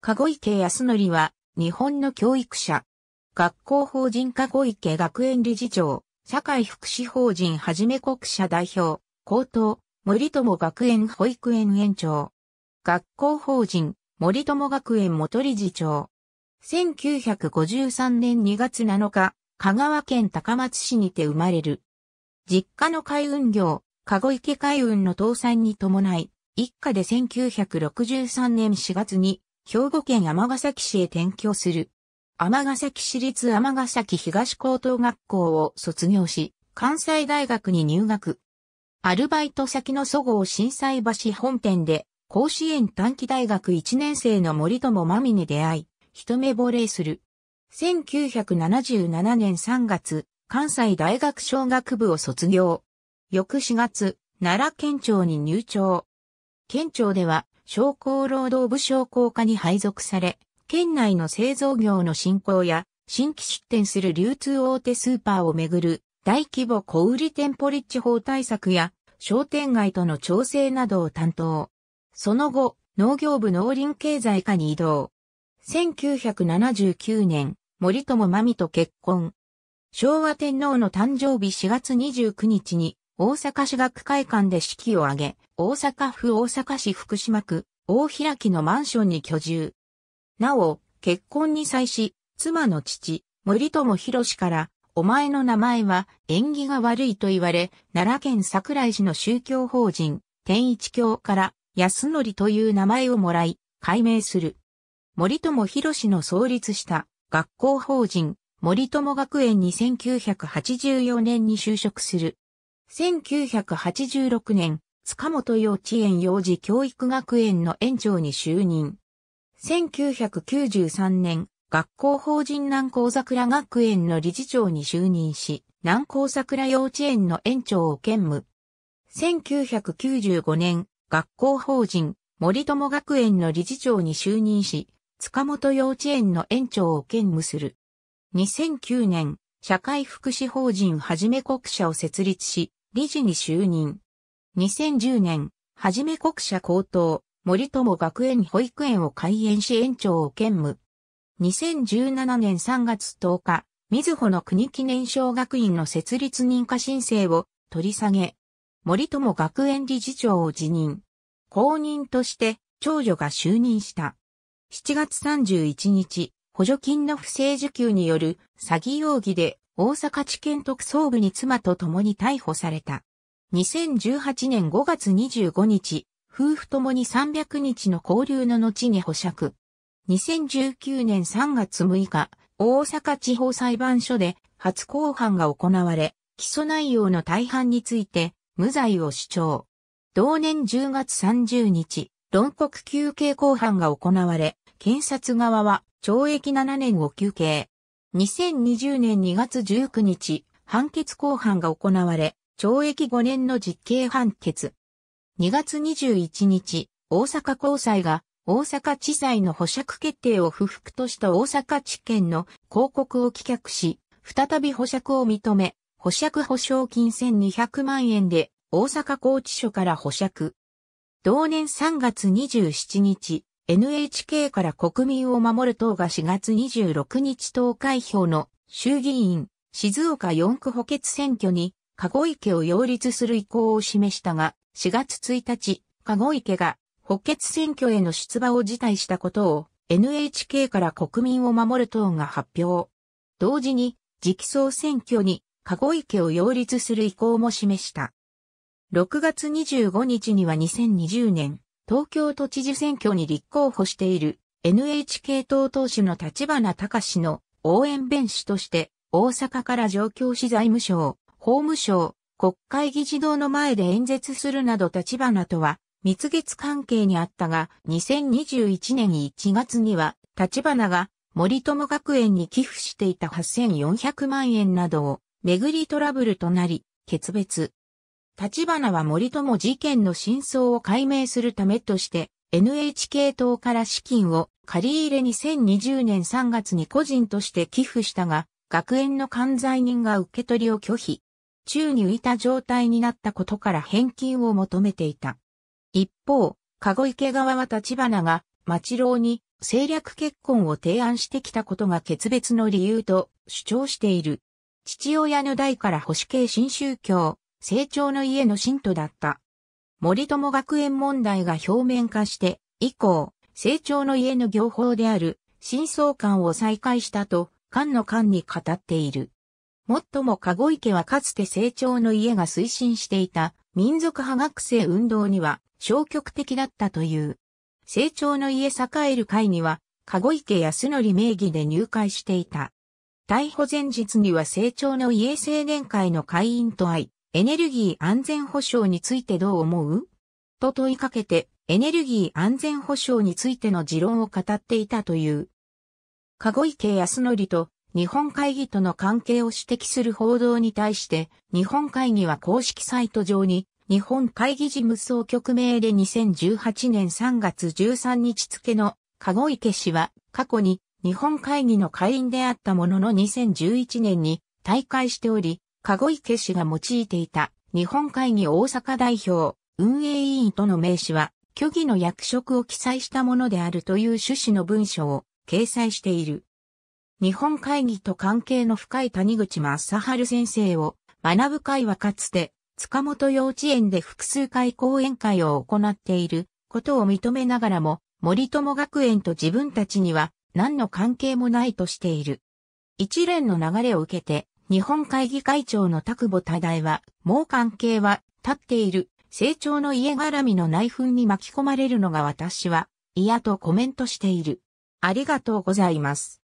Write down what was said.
籠池康則は、日本の教育者。学校法人籠池学園理事長、社会福祉法人はじめ国社代表、高等、森友学園保育園園長。学校法人、森友学園元理事長。1953年2月7日、香川県高松市にて生まれる。実家の海運業、籠池海運の倒産に伴い、一家で1963年4月に兵庫県尼崎市へ転居する。尼崎市立尼崎東高等学校を卒業し、関西大学に入学。アルバイト先の祖号震災橋本店で、甲子園短期大学1年生の森友真美に出会い、一目惚れする。1977年3月、関西大学商学部を卒業。翌4月、奈良県庁に入庁。県庁では、商工労働部商工課に配属され、県内の製造業の振興や新規出店する流通大手スーパーをめぐる大規模小売店舗立地法対策や商店街との調整などを担当。その後、農業部農林経済課に移動。1979年、森友真美と結婚。昭和天皇の誕生日4月29日に大阪市学会館で式を挙げ、大阪府大阪市福島区、大開きのマンションに居住。なお、結婚に際し、妻の父、森友博士から、お前の名前は縁起が悪いと言われ、奈良県桜井市の宗教法人、天一教から、安則という名前をもらい、改名する。森友博士の創立した学校法人、森友学園に1984年に就職する。1986年、塚本幼稚園幼児教育学園の園長に就任。1993年、学校法人南高桜学園の理事長に就任し、南高桜幼稚園の園長を兼務。1995年、学校法人森友学園の理事長に就任し、塚本幼稚園の園長を兼務する。2009年、社会福祉法人はじめ国社を設立し、理事に就任。2010年、はじめ国社高等、森友学園保育園を開園し園長を兼務。2017年3月10日、水穂の国記念小学院の設立認可申請を取り下げ、森友学園理事長を辞任。公認として長女が就任した。7月31日、補助金の不正受給による詐欺容疑で大阪地検特捜部に妻と共に逮捕された。2018年5月25日、夫婦共に300日の交流の後に保釈。2019年3月6日、大阪地方裁判所で初公判が行われ、起訴内容の大半について無罪を主張。同年10月30日、論告求刑公判が行われ、検察側は懲役7年を求刑。2020年2月19日、判決公判が行われ、懲役5年の実刑判決。2月21日、大阪高裁が大阪地裁の保釈決定を不服とした大阪地検の広告を棄却し、再び保釈を認め、保釈保証金1200万円で大阪拘置所から保釈。同年3月27日、NHK から国民を守る党が4月26日投開票の衆議院静岡4区補欠選挙に籠池を擁立する意向を示したが4月1日籠池が補欠選挙への出馬を辞退したことを NHK から国民を守る党が発表。同時に直送選挙に籠池を擁立する意向も示した。6月25日には2020年東京都知事選挙に立候補している NHK 党党首の立花隆氏の応援弁士として大阪から上京し財務省、法務省、国会議事堂の前で演説するなど立花とは蜜月関係にあったが2021年1月には立花が森友学園に寄付していた8400万円などをめぐりトラブルとなり、決別。立花は森友事件の真相を解明するためとして、NHK 党から資金を借り入れ2020年3月に個人として寄付したが、学園の管財人が受け取りを拒否。宙に浮いた状態になったことから返金を求めていた。一方、籠池側は立花が、町郎に政略結婚を提案してきたことが決別の理由と主張している。父親の代から保守系新宗教、成長の家の信徒だった。森友学園問題が表面化して、以降、成長の家の行法である、真相館を再開したと、官の官に語っている。もっとも籠池はかつて成長の家が推進していた民族派学生運動には消極的だったという。成長の家栄える会には、籠池康則名義で入会していた。逮捕前日には成長の家青年会の会員と会い、エネルギー安全保障についてどう思うと問いかけて、エネルギー安全保障についての持論を語っていたという。籠池康則と日本会議との関係を指摘する報道に対して、日本会議は公式サイト上に、日本会議事務総局名で2018年3月13日付の籠池氏は過去に日本会議の会員であったものの2011年に退会しており、籠池氏が用いていた日本会議大阪代表運営委員との名詞は虚偽の役職を記載したものであるという趣旨の文書を掲載している。日本会議と関係の深い谷口正春先生を学ぶ会はかつて塚本幼稚園で複数回講演会を行っていることを認めながらも森友学園と自分たちには何の関係もないとしている。一連の流れを受けて日本会議会長の田久保多大は、もう関係は立っている、成長の家絡みの内紛に巻き込まれるのが私は嫌とコメントしている。ありがとうございます。